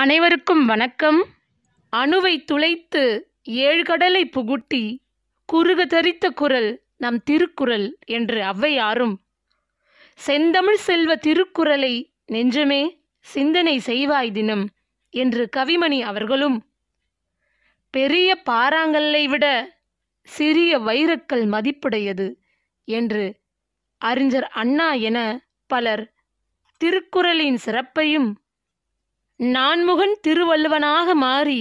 அனைவருக்கும் வணக்கம் அணுவை துளைத்து ஏழு கடலை புகுட்டி குறுக தரித்த குரல் நம் திருக்குறள் என்று அவ்வையாரும் செந்தமிழ் செல்வ திருக்குறளை நெஞ்சமே சிந்தனை செய்வாய் தினம் என்று கவிமணி அவர்களும் பெரிய பாறாங்கல்லை விட சிறிய வைரக்கல் மதிப்புடையது என்று அறிஞர் அண்ணா என பலர் திருக்குறளின் சிறப்பையும் நான்முகன் திருவள்ளுவனாக மாறி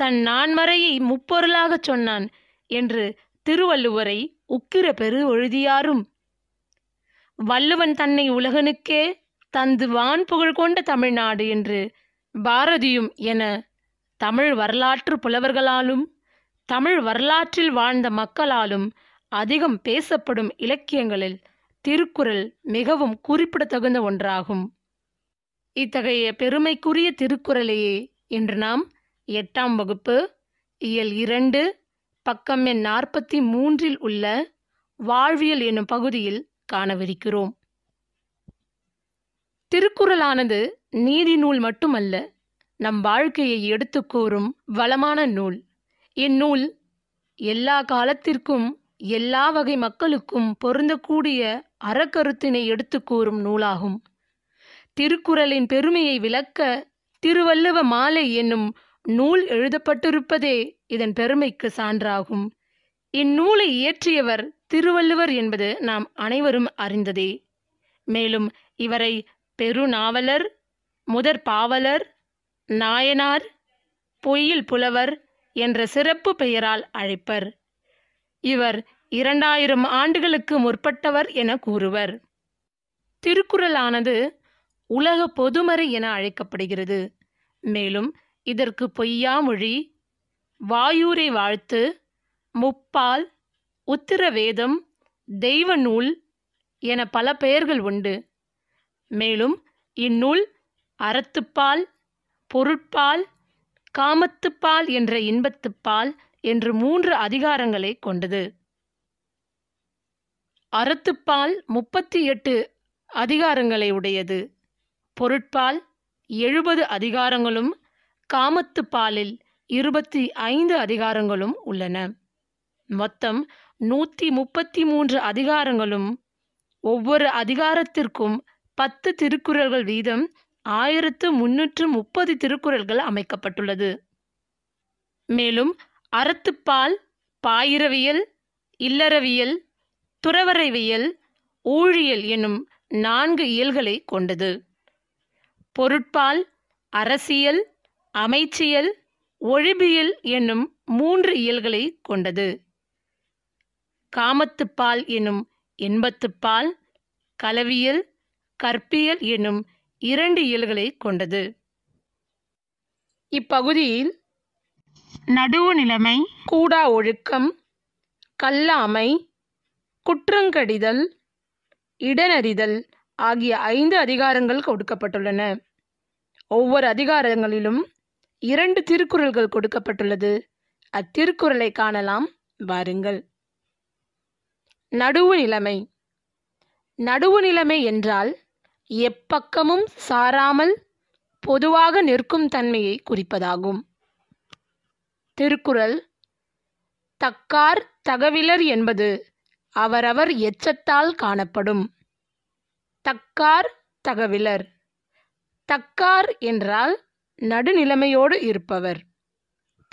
தன் நான்மறையை முப்பொருளாகச் சொன்னான் என்று திருவள்ளுவரை உக்கிர பெரு எழுதியாரும் வள்ளுவன் தன்னை உலகனுக்கே தந்து வான் புகழ் கொண்ட தமிழ்நாடு என்று பாரதியும் என தமிழ் வரலாற்று புலவர்களாலும் தமிழ் வரலாற்றில் வாழ்ந்த மக்களாலும் அதிகம் பேசப்படும் இலக்கியங்களில் திருக்குறள் மிகவும் குறிப்பிடத்தகுந்த ஒன்றாகும் இத்தகைய பெருமைக்குரிய திருக்குறளையே இன்று நாம் எட்டாம் வகுப்பு இயல் இரண்டு பக்கம் எண் நாற்பத்தி மூன்றில் உள்ள வாழ்வியல் என்னும் பகுதியில் காணவிருக்கிறோம் திருக்குறளானது நீதி நூல் மட்டுமல்ல நம் வாழ்க்கையை எடுத்து கூறும் வளமான நூல் இந்நூல் எல்லா காலத்திற்கும் எல்லா வகை மக்களுக்கும் பொருந்தக்கூடிய அறக்கருத்தினை எடுத்து கூறும் நூலாகும் திருக்குறளின் பெருமையை விளக்க திருவள்ளுவ மாலை என்னும் நூல் எழுதப்பட்டிருப்பதே இதன் பெருமைக்கு சான்றாகும் இந்நூலை இயற்றியவர் திருவள்ளுவர் என்பது நாம் அனைவரும் அறிந்ததே மேலும் இவரை பெருநாவலர் முதற் பாவலர் நாயனார் பொய்யில் புலவர் என்ற சிறப்பு பெயரால் அழைப்பர் இவர் இரண்டாயிரம் ஆண்டுகளுக்கு முற்பட்டவர் என கூறுவர் திருக்குறளானது உலக பொதுமறை என அழைக்கப்படுகிறது மேலும் இதற்கு பொய்யாமொழி வாயூரை வாழ்த்து முப்பால் உத்திரவேதம் தெய்வ நூல் என பல பெயர்கள் உண்டு மேலும் இந்நூல் அறத்துப்பால் பொருட்பால் காமத்துப்பால் என்ற இன்பத்துப்பால் என்று மூன்று அதிகாரங்களை கொண்டது அறத்துப்பால் முப்பத்தி எட்டு அதிகாரங்களை உடையது பொருட்பால் எழுபது அதிகாரங்களும் காமத்து பாலில் இருபத்தி ஐந்து அதிகாரங்களும் உள்ளன மொத்தம் நூற்றி முப்பத்தி மூன்று அதிகாரங்களும் ஒவ்வொரு அதிகாரத்திற்கும் பத்து திருக்குறள்கள் வீதம் ஆயிரத்து முன்னூற்று முப்பது திருக்குறள்கள் அமைக்கப்பட்டுள்ளது மேலும் அறத்துப்பால் பாயிரவியல் இல்லறவியல் துறவரவியல் ஊழியல் எனும் நான்கு இயல்களை கொண்டது பொருட்பால் அரசியல் அமைச்சியல் ஒழிபியல் என்னும் மூன்று இயல்களை கொண்டது காமத்துப்பால் என்னும் இன்பத்துப்பால் கலவியல் கற்பியல் என்னும் இரண்டு இயல்களை கொண்டது இப்பகுதியில் நடுவு நிலைமை கூடா ஒழுக்கம் கல்லாமை குற்றங்கடிதல் இடனறிதல் ஆகிய ஐந்து அதிகாரங்கள் கொடுக்கப்பட்டுள்ளன ஒவ்வொரு அதிகாரங்களிலும் இரண்டு திருக்குறள்கள் கொடுக்கப்பட்டுள்ளது அத்திருக்குறளை காணலாம் வாருங்கள் நடுவு நிலைமை நடுவு நிலைமை என்றால் எப்பக்கமும் சாராமல் பொதுவாக நிற்கும் தன்மையை குறிப்பதாகும் திருக்குறள் தக்கார் தகவிலர் என்பது அவரவர் எச்சத்தால் காணப்படும் தக்கார் தகவிலர் தக்கார் என்றால் நடுநிலைமையோடு இருப்பவர்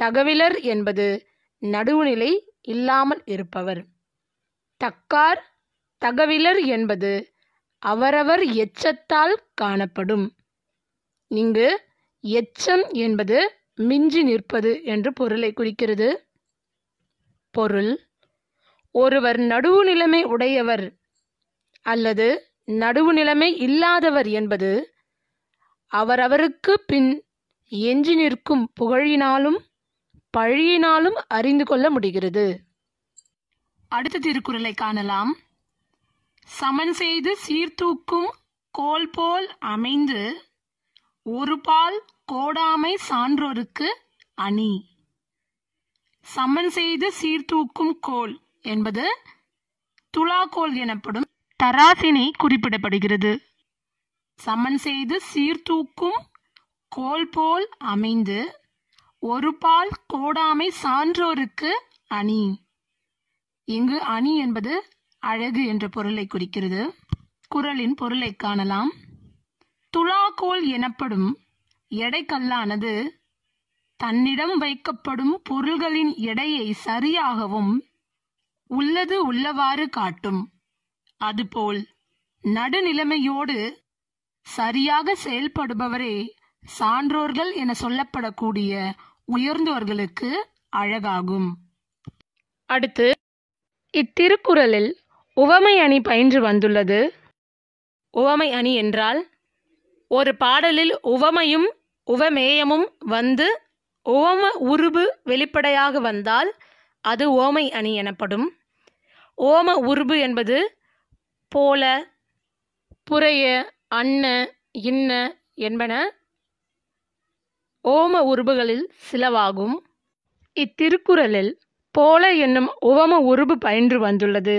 தகவிலர் என்பது நடுவுநிலை இல்லாமல் இருப்பவர் தக்கார் தகவிலர் என்பது அவரவர் எச்சத்தால் காணப்படும் இங்கு எச்சம் என்பது மிஞ்சி நிற்பது என்று பொருளை குறிக்கிறது பொருள் ஒருவர் நடுவு நிலைமை உடையவர் அல்லது நடுவு நிலைமை இல்லாதவர் என்பது அவரவருக்கு பின் எஞ்சி நிற்கும் புகழினாலும் பழியினாலும் அறிந்து கொள்ள முடிகிறது அடுத்த திருக்குறளை காணலாம் சமன் செய்து சீர்தூக்கும் கோல் போல் அமைந்து ஒரு பால் கோடாமை சான்றோருக்கு அணி சமன் செய்து சீர்தூக்கும் கோல் என்பது துலாக்கோல் எனப்படும் தராசினை குறிப்பிடப்படுகிறது சமன் செய்து சீர்தூக்கும் கோல் போல் அமைந்து ஒரு பால் கோடாமை சான்றோருக்கு அணி இங்கு அணி என்பது அழகு என்ற பொருளை குறிக்கிறது குரலின் பொருளை காணலாம் கோல் எனப்படும் எடைக்கல்லானது தன்னிடம் வைக்கப்படும் பொருள்களின் எடையை சரியாகவும் உள்ளது உள்ளவாறு காட்டும் அதுபோல் நடுநிலைமையோடு சரியாக செயல்படுபவரே சான்றோர்கள் என சொல்லப்படக்கூடிய உயர்ந்தோர்களுக்கு அழகாகும் அடுத்து இத்திருக்குறளில் உவமை அணி பயின்று வந்துள்ளது உவமை அணி என்றால் ஒரு பாடலில் உவமையும் உவமேயமும் வந்து உவம உருபு வெளிப்படையாக வந்தால் அது ஓமை அணி எனப்படும் ஓம உருபு என்பது போல புறைய அன்ன இன்ன என்பன ஓம உருபுகளில் சிலவாகும் இத்திருக்குறளில் போல என்னும் உவம உருபு பயின்று வந்துள்ளது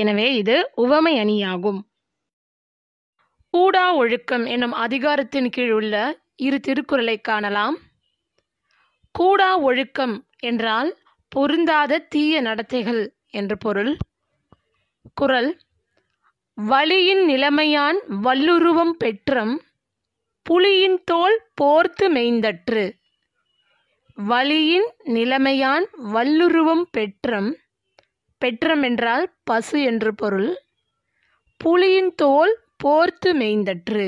எனவே இது உவமை அணியாகும் ஊடா ஒழுக்கம் என்னும் அதிகாரத்தின் கீழ் உள்ள இரு திருக்குறளை காணலாம் கூடா ஒழுக்கம் என்றால் பொருந்தாத தீய நடத்தைகள் என்று பொருள் குரல் வலியின் நிலைமையான் வல்லுருவம் பெற்றம் புலியின் தோல் போர்த்து மெய்ந்தற்று வலியின் நிலைமையான் வல்லுருவம் பெற்றம் பெற்றம் என்றால் பசு என்று பொருள் புலியின் தோல் போர்த்து மெய்ந்தற்று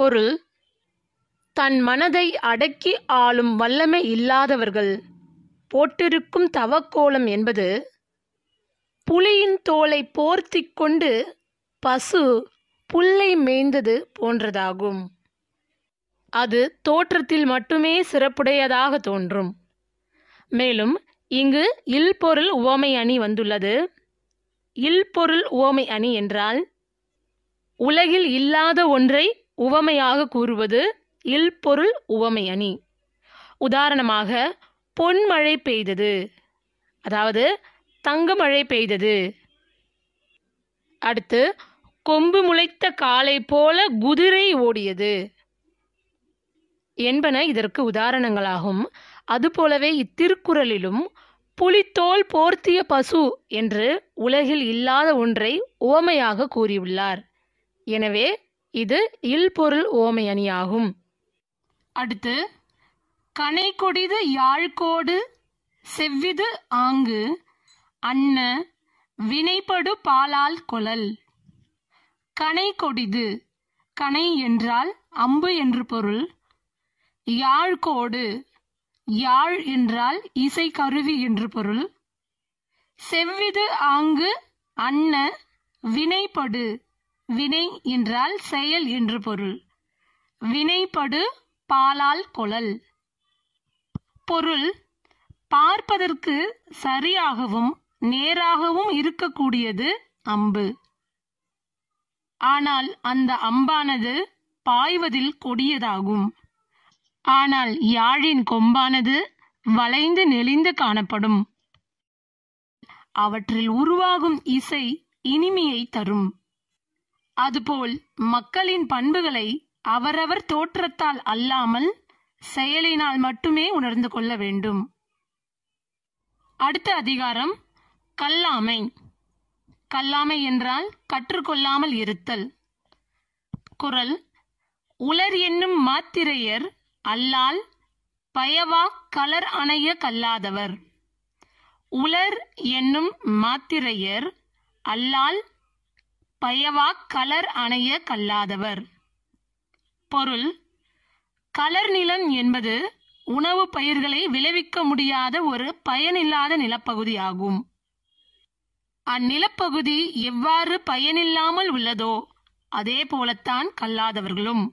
பொருள் தன் மனதை அடக்கி ஆளும் வல்லமை இல்லாதவர்கள் போட்டிருக்கும் தவக்கோலம் என்பது புலியின் தோலை போர்த்தி கொண்டு பசு புல்லை மேய்ந்தது போன்றதாகும் அது தோற்றத்தில் மட்டுமே சிறப்புடையதாக தோன்றும் மேலும் இங்கு இல்பொருள் உவமை அணி வந்துள்ளது இல்பொருள் உவமை அணி என்றால் உலகில் இல்லாத ஒன்றை உவமையாக கூறுவது இல்பொருள் உவமை அணி உதாரணமாக பொன்மழை பெய்தது அதாவது தங்க மழை பெய்தது அடுத்து கொம்பு முளைத்த காலை போல குதிரை ஓடியது என்பன இதற்கு உதாரணங்களாகும் அதுபோலவே இத்திருக்குறளிலும் புலித்தோல் போர்த்திய பசு என்று உலகில் இல்லாத ஒன்றை ஓமையாக கூறியுள்ளார் எனவே இது இல்பொருள் ஓமை அணியாகும் அடுத்து கனை கொடிது யாழ்கோடு செவ்விது ஆங்கு அன்ன வினைப்படு பாலால் கொளல் கனை கொடிது கனை என்றால் அம்பு என்று பொருள் யாழ் கோடு யாழ் என்றால் இசை கருவி என்று பொருள் செவ்விது ஆங்கு அன்ன வினைப்படு வினை என்றால் செயல் என்று பொருள் வினைப்படு பாலால் கொளல் பொருள் பார்ப்பதற்கு சரியாகவும் நேராகவும் இருக்கக்கூடியது அம்பு. ஆனால் அந்த அம்பானது பாய்வதில் கொடியதாகும். ஆனால் யாழின் கொம்பானது வளைந்து நெளிந்து காணப்படும். அவற்றில் உருவாகும் இசை இனிமையை தரும். அதுபோல் மக்களின் பண்புகளை அவரவர் தோற்றத்தால் அல்லாமல் செயலினால் மட்டுமே உணர்ந்து கொள்ள வேண்டும் அடுத்த அதிகாரம் கல்லாமை கல்லாமை என்றால் கற்றுக்கொள்ளாமல் இருத்தல் குரல் உலர் என்னும் மாத்திரையர் அல்லால் பயவா கலர் அணைய கல்லாதவர் உலர் என்னும் மாத்திரையர் அல்லால் பயவா கலர் அணைய கல்லாதவர் பொருள் கலர் நிலம் என்பது உணவு பயிர்களை விளைவிக்க முடியாத ஒரு பயனில்லாத நிலப்பகுதியாகும் ஆகும் அந்நிலப்பகுதி எவ்வாறு பயனில்லாமல் உள்ளதோ அதே போலத்தான் கல்லாதவர்களும்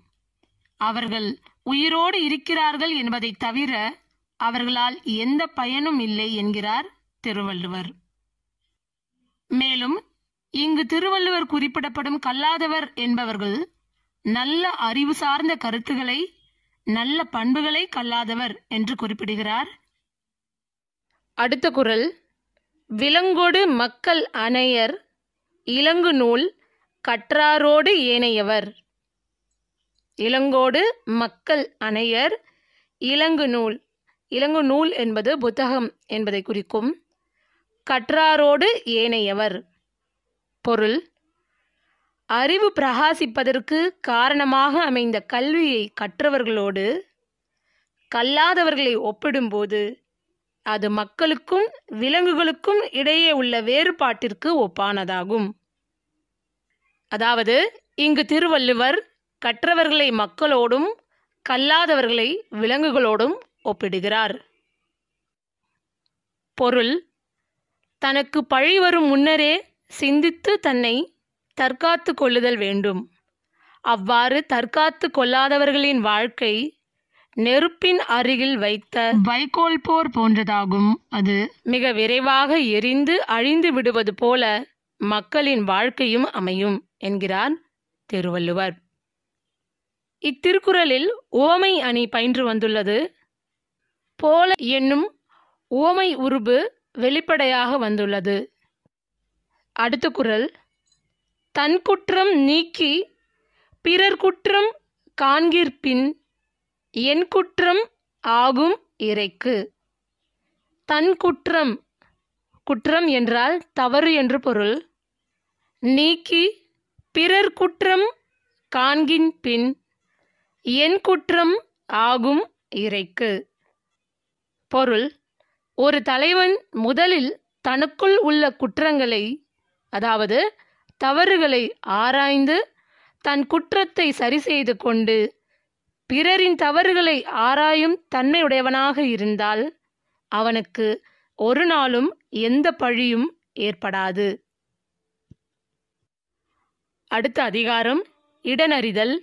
அவர்கள் உயிரோடு இருக்கிறார்கள் என்பதை தவிர அவர்களால் எந்த பயனும் இல்லை என்கிறார் திருவள்ளுவர் மேலும் இங்கு திருவள்ளுவர் குறிப்பிடப்படும் கல்லாதவர் என்பவர்கள் நல்ல அறிவு சார்ந்த கருத்துக்களை நல்ல பண்புகளை கல்லாதவர் என்று குறிப்பிடுகிறார் அடுத்த குரல் விலங்கொடு மக்கள் அனையர் இலங்கு நூல் கற்றாரோடு ஏனையவர் இளங்கோடு மக்கள் அனையர் இலங்கு நூல் இலங்கு நூல் என்பது புத்தகம் என்பதை குறிக்கும் கற்றாரோடு ஏனையவர் பொருள் அறிவு பிரகாசிப்பதற்கு காரணமாக அமைந்த கல்வியை கற்றவர்களோடு கல்லாதவர்களை ஒப்பிடும்போது அது மக்களுக்கும் விலங்குகளுக்கும் இடையே உள்ள வேறுபாட்டிற்கு ஒப்பானதாகும் அதாவது இங்கு திருவள்ளுவர் கற்றவர்களை மக்களோடும் கல்லாதவர்களை விலங்குகளோடும் ஒப்பிடுகிறார் பொருள் தனக்கு பழி வரும் முன்னரே சிந்தித்து தன்னை தற்காத்து கொள்ளுதல் வேண்டும் அவ்வாறு தற்காத்து கொள்ளாதவர்களின் வாழ்க்கை நெருப்பின் அருகில் வைத்த வைக்கோல் போர் போன்றதாகும் அது மிக விரைவாக எரிந்து அழிந்து விடுவது போல மக்களின் வாழ்க்கையும் அமையும் என்கிறார் திருவள்ளுவர் இத்திருக்குறளில் ஓமை அணி பயின்று வந்துள்ளது போல என்னும் ஓமை உருபு வெளிப்படையாக வந்துள்ளது அடுத்த குரல் தன் குற்றம் நீக்கி பிறர் குற்றம் காண்கிற்பின் என் குற்றம் ஆகும் இறைக்கு தன் குற்றம் குற்றம் என்றால் தவறு என்று பொருள் நீக்கி பிறர் குற்றம் காண்கின் பின் என் குற்றம் ஆகும் இறைக்கு பொருள் ஒரு தலைவன் முதலில் தனக்குள் உள்ள குற்றங்களை அதாவது தவறுகளை ஆராய்ந்து தன் குற்றத்தை சரி செய்து கொண்டு பிறரின் தவறுகளை ஆராயும் தன்மையுடையவனாக இருந்தால் அவனுக்கு ஒரு நாளும் எந்த பழியும் ஏற்படாது அடுத்த அதிகாரம் இடனறிதல்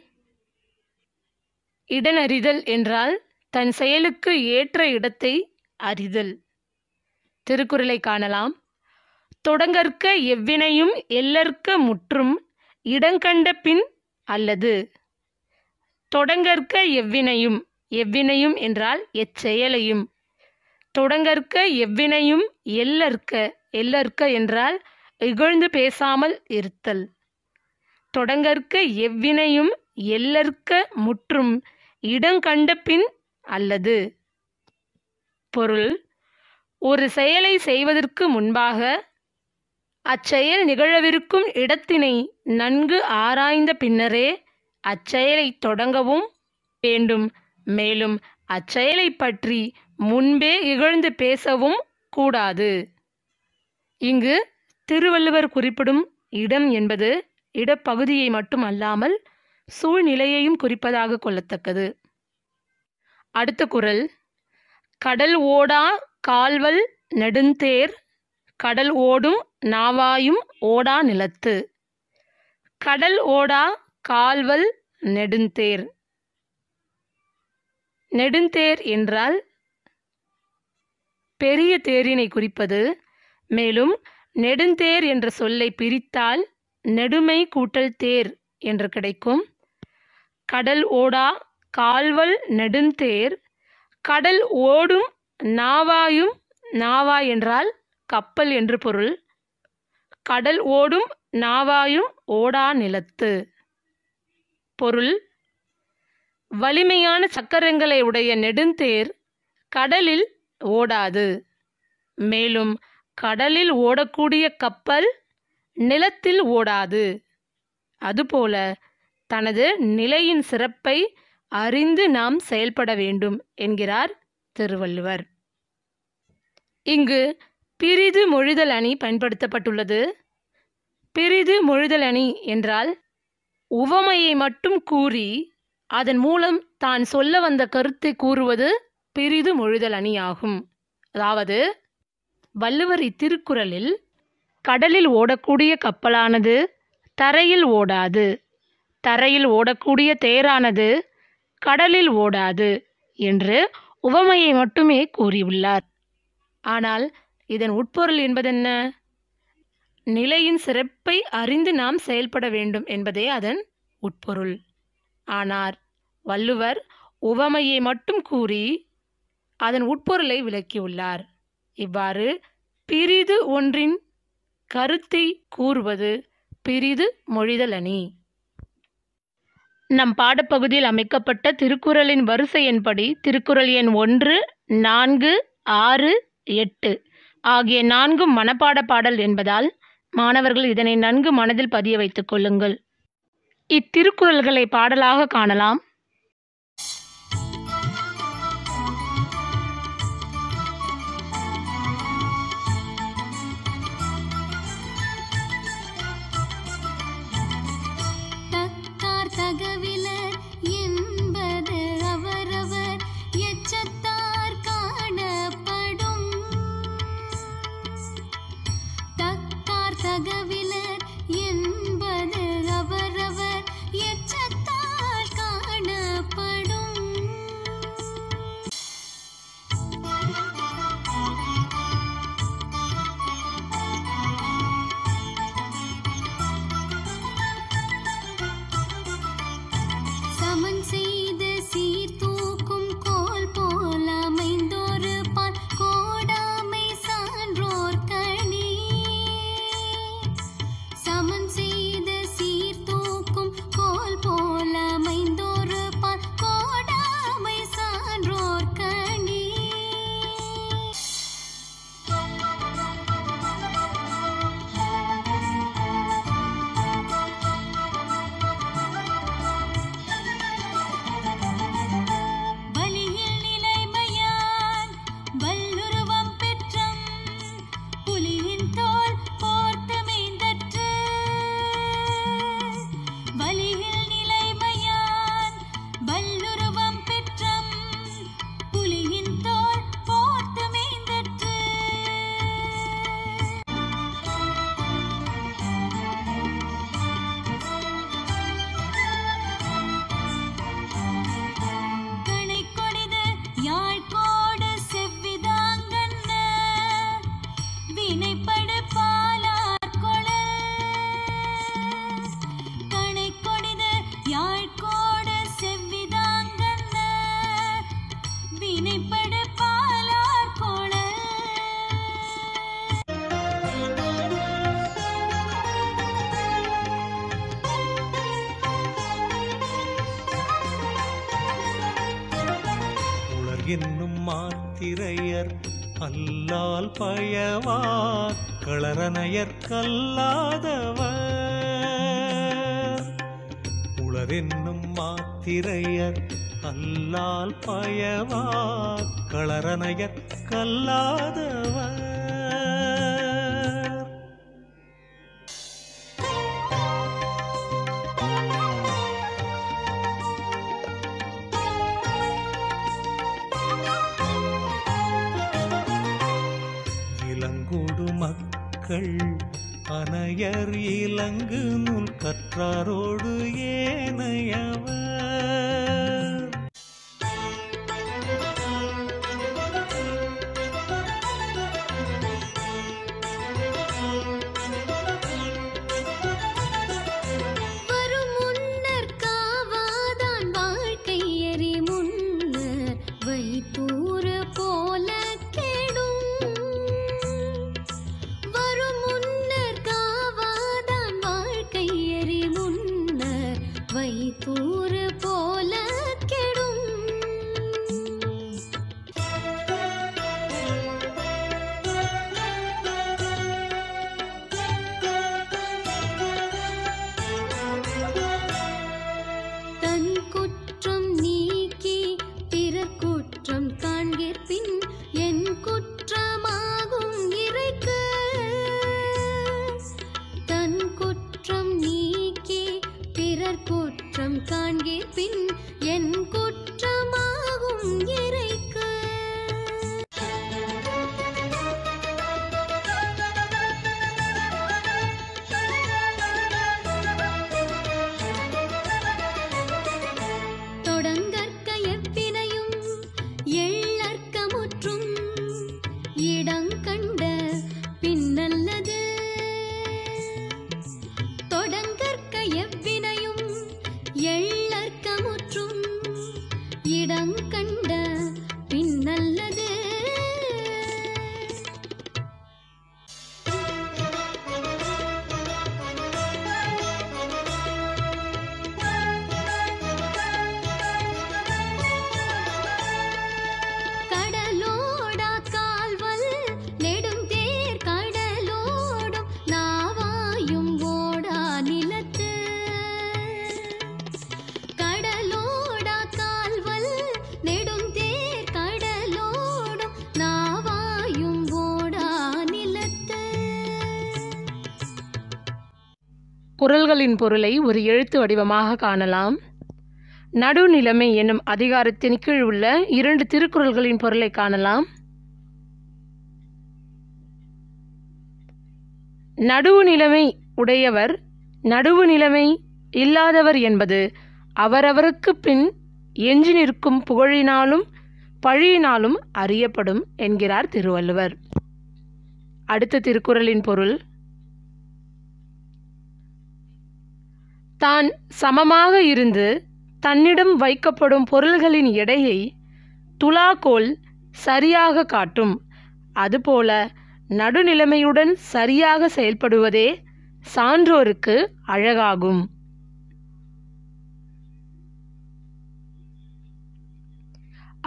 இடனறிதல் என்றால் தன் செயலுக்கு ஏற்ற இடத்தை அறிதல் திருக்குறளை காணலாம் தொடங்கற்க எவ்வினையும் எல்லற்க முற்றும் இடங்கண்ட பின் அல்லது தொடங்கற்க எவ்வினையும் எவ்வினையும் என்றால் எச்செயலையும் தொடங்கற்க எவ்வினையும் எல்லற்க எல்லற்க என்றால் இகழ்ந்து பேசாமல் இருத்தல் தொடங்கற்க எவ்வினையும் எல்லற்க முற்றும் கண்ட பின் அல்லது பொருள் ஒரு செயலை செய்வதற்கு முன்பாக அச்செயல் நிகழவிருக்கும் இடத்தினை நன்கு ஆராய்ந்த பின்னரே அச்செயலை தொடங்கவும் வேண்டும் மேலும் அச்செயலை பற்றி முன்பே இகழ்ந்து பேசவும் கூடாது இங்கு திருவள்ளுவர் குறிப்பிடும் இடம் என்பது இடப்பகுதியை மட்டும் அல்லாமல் சூழ்நிலையையும் குறிப்பதாக கொள்ளத்தக்கது அடுத்த குரல் கடல் ஓடா கால்வல் நெடுந்தேர் கடல் ஓடும் நாவாயும் ஓடா நிலத்து கடல் ஓடா கால்வல் நெடுந்தேர் நெடுந்தேர் என்றால் பெரிய தேரினை குறிப்பது மேலும் நெடுந்தேர் என்ற சொல்லை பிரித்தால் நெடுமை கூட்டல் தேர் என்று கிடைக்கும் கடல் ஓடா கால்வல் நெடுந்தேர் கடல் ஓடும் நாவாயும் நாவா என்றால் கப்பல் என்று பொருள் கடல் ஓடும் நாவாயும் ஓடா நிலத்து பொருள் வலிமையான சக்கரங்களை உடைய நெடுந்தேர் கடலில் ஓடாது மேலும் கடலில் ஓடக்கூடிய கப்பல் நிலத்தில் ஓடாது அதுபோல தனது நிலையின் சிறப்பை அறிந்து நாம் செயல்பட வேண்டும் என்கிறார் திருவள்ளுவர் இங்கு பிரிது மொழிதல் அணி பயன்படுத்தப்பட்டுள்ளது பிரிது மொழிதல் அணி என்றால் உவமையை மட்டும் கூறி அதன் மூலம் தான் சொல்ல வந்த கருத்தை கூறுவது பெரிது மொழிதல் அணியாகும் அதாவது வள்ளுவர் இத்திருக்குறளில் கடலில் ஓடக்கூடிய கப்பலானது தரையில் ஓடாது தரையில் ஓடக்கூடிய தேரானது கடலில் ஓடாது என்று உவமையை மட்டுமே கூறியுள்ளார் ஆனால் இதன் உட்பொருள் என்பதென்ன நிலையின் சிறப்பை அறிந்து நாம் செயல்பட வேண்டும் என்பதே அதன் உட்பொருள் ஆனார் வள்ளுவர் உவமையை மட்டும் கூறி அதன் உட்பொருளை விளக்கியுள்ளார் இவ்வாறு பிரிது ஒன்றின் கருத்தை கூறுவது பிரிது மொழிதல் அணி நம் பாடப்பகுதியில் அமைக்கப்பட்ட திருக்குறளின் வரிசை என்படி திருக்குறள் எண் ஒன்று நான்கு ஆறு எட்டு ஆகிய நான்கும் மனப்பாட பாடல் என்பதால் மாணவர்கள் இதனை நன்கு மனதில் பதிய வைத்துக் கொள்ளுங்கள் இத்திருக்குறள்களை பாடலாக காணலாம் கல்லால் பயவா களரனையர் கல்லாதவர் உளரென்னும் மாத்திரையர் கல்லால் பயவா களரனையர் கல்லாதவர் மனையர் இலங்கு நூல் கற்றாரோடு ஏனையா குரல்களின் பொருளை ஒரு எழுத்து வடிவமாக காணலாம் நடுநிலைமை என்னும் அதிகாரத்தின் கீழ் உள்ள இரண்டு திருக்குறள்களின் பொருளை காணலாம் நடுவு நிலைமை உடையவர் நடுவு நிலைமை இல்லாதவர் என்பது அவரவருக்கு பின் எஞ்சி நிற்கும் புகழினாலும் பழியினாலும் அறியப்படும் என்கிறார் திருவள்ளுவர் அடுத்த திருக்குறளின் பொருள் தான் சமமாக இருந்து தன்னிடம் வைக்கப்படும் பொருள்களின் எடையை துலாக்கோல் சரியாக காட்டும் அதுபோல நடுநிலைமையுடன் சரியாக செயல்படுவதே சான்றோருக்கு அழகாகும்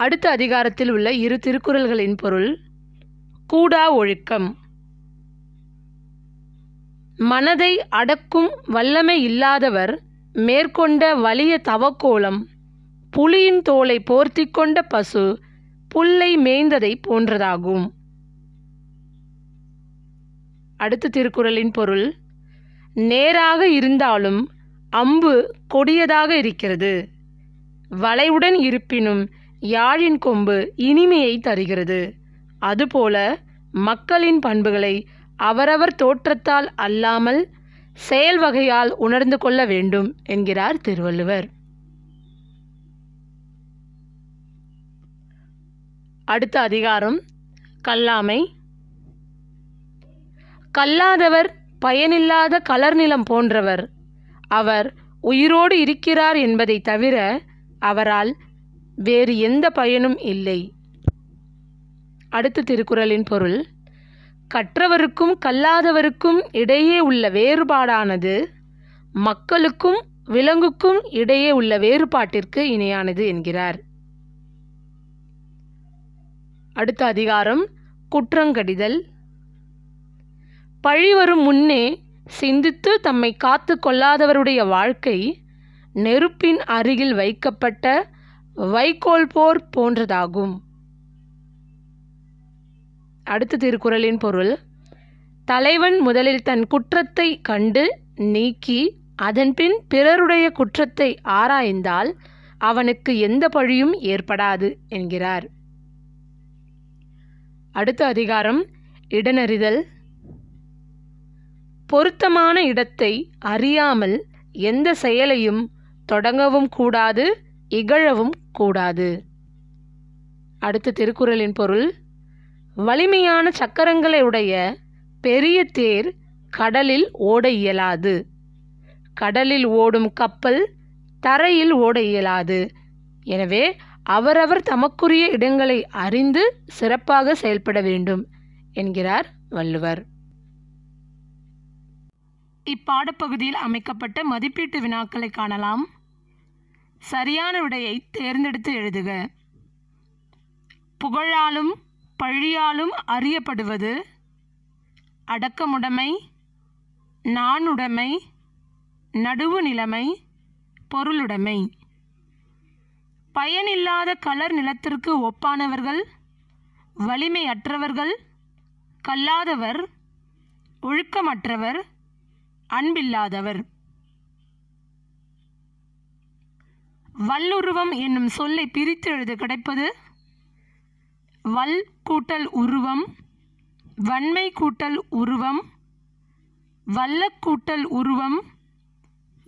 அடுத்த அதிகாரத்தில் உள்ள இரு திருக்குறள்களின் பொருள் கூடா ஒழுக்கம் மனதை அடக்கும் வல்லமை இல்லாதவர் மேற்கொண்ட வலிய தவக்கோலம் புலியின் தோலை போர்த்தி கொண்ட பசு புல்லை மேய்ந்ததை போன்றதாகும் அடுத்த திருக்குறளின் பொருள் நேராக இருந்தாலும் அம்பு கொடியதாக இருக்கிறது வளைவுடன் இருப்பினும் யாழின் கொம்பு இனிமையை தருகிறது அதுபோல மக்களின் பண்புகளை அவரவர் தோற்றத்தால் அல்லாமல் செயல் வகையால் உணர்ந்து கொள்ள வேண்டும் என்கிறார் திருவள்ளுவர் அடுத்த அதிகாரம் கல்லாமை கல்லாதவர் பயனில்லாத கலர் நிலம் போன்றவர் அவர் உயிரோடு இருக்கிறார் என்பதை தவிர அவரால் வேறு எந்த பயனும் இல்லை அடுத்த திருக்குறளின் பொருள் கற்றவருக்கும் கல்லாதவருக்கும் இடையே உள்ள வேறுபாடானது மக்களுக்கும் விலங்குக்கும் இடையே உள்ள வேறுபாட்டிற்கு இணையானது என்கிறார் அடுத்த அதிகாரம் குற்றங்கடிதல் பழி வரும் முன்னே சிந்தித்து தம்மை காத்து கொள்ளாதவருடைய வாழ்க்கை நெருப்பின் அருகில் வைக்கப்பட்ட வைக்கோல் போர் போன்றதாகும் அடுத்த திருக்குறளின் பொருள் தலைவன் முதலில் தன் குற்றத்தை கண்டு நீக்கி அதன்பின் பிறருடைய குற்றத்தை ஆராய்ந்தால் அவனுக்கு எந்த பழியும் ஏற்படாது என்கிறார் அடுத்த அதிகாரம் இடனறிதல் பொருத்தமான இடத்தை அறியாமல் எந்த செயலையும் தொடங்கவும் கூடாது இகழவும் கூடாது அடுத்த திருக்குறளின் பொருள் வலிமையான சக்கரங்களை உடைய பெரிய தேர் கடலில் ஓட இயலாது கடலில் ஓடும் கப்பல் தரையில் ஓட இயலாது எனவே அவரவர் தமக்குரிய இடங்களை அறிந்து சிறப்பாக செயல்பட வேண்டும் என்கிறார் வள்ளுவர் இப்பாடப்பகுதியில் அமைக்கப்பட்ட மதிப்பீட்டு வினாக்களை காணலாம் சரியான விடையை தேர்ந்தெடுத்து எழுதுக புகழாலும் பழியாலும் அறியப்படுவது அடக்கமுடைமை நாணுடைமை நடுவு நிலைமை பொருளுடைமை பயனில்லாத கலர் நிலத்திற்கு ஒப்பானவர்கள் வலிமையற்றவர்கள் கல்லாதவர் ஒழுக்கமற்றவர் அன்பில்லாதவர் வல்லுருவம் என்னும் சொல்லை பிரித்து எழுத கிடைப்பது வல் கூட்டல் உருவம் வன்மை கூட்டல் உருவம் வல்லக்கூட்டல் உருவம்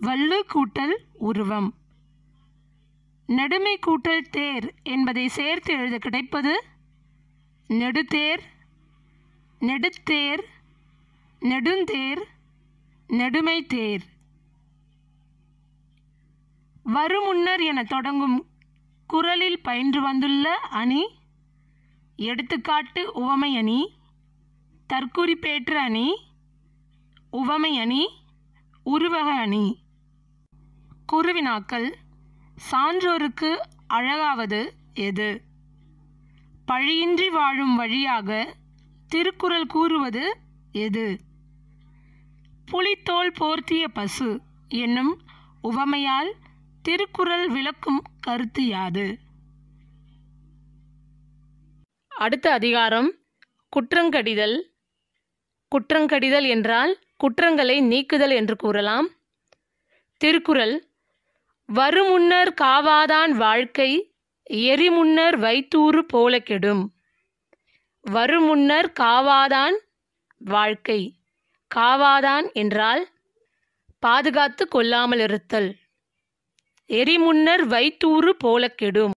வல்லு கூட்டல் உருவம் நெடுமை கூட்டல் தேர் என்பதை சேர்த்து எழுத கிடைப்பது நெடுதேர் நெடுத்தேர் நெடுந்தேர் நெடுமை தேர் வருமுன்னர் என தொடங்கும் குரலில் பயின்று வந்துள்ள அணி எடுத்துக்காட்டு உவமை அணி தற்குறிப்பேற்று அணி உவமை அணி உருவக அணி குருவினாக்கள் சான்றோருக்கு அழகாவது எது பழியின்றி வாழும் வழியாக திருக்குறள் கூறுவது எது புலித்தோல் போர்த்திய பசு என்னும் உவமையால் திருக்குறள் விளக்கும் கருத்து யாது அடுத்த அதிகாரம் குற்றங்கடிதல் குற்றங்கடிதல் என்றால் குற்றங்களை நீக்குதல் என்று கூறலாம் திருக்குறள் வருமுன்னர் காவாதான் வாழ்க்கை எரிமுன்னர் வைத்தூறு போல கெடும் வருமுன்னர் காவாதான் வாழ்க்கை காவாதான் என்றால் பாதுகாத்து கொள்ளாமல் இருத்தல் எரிமுன்னர் வைத்தூறு போல கெடும்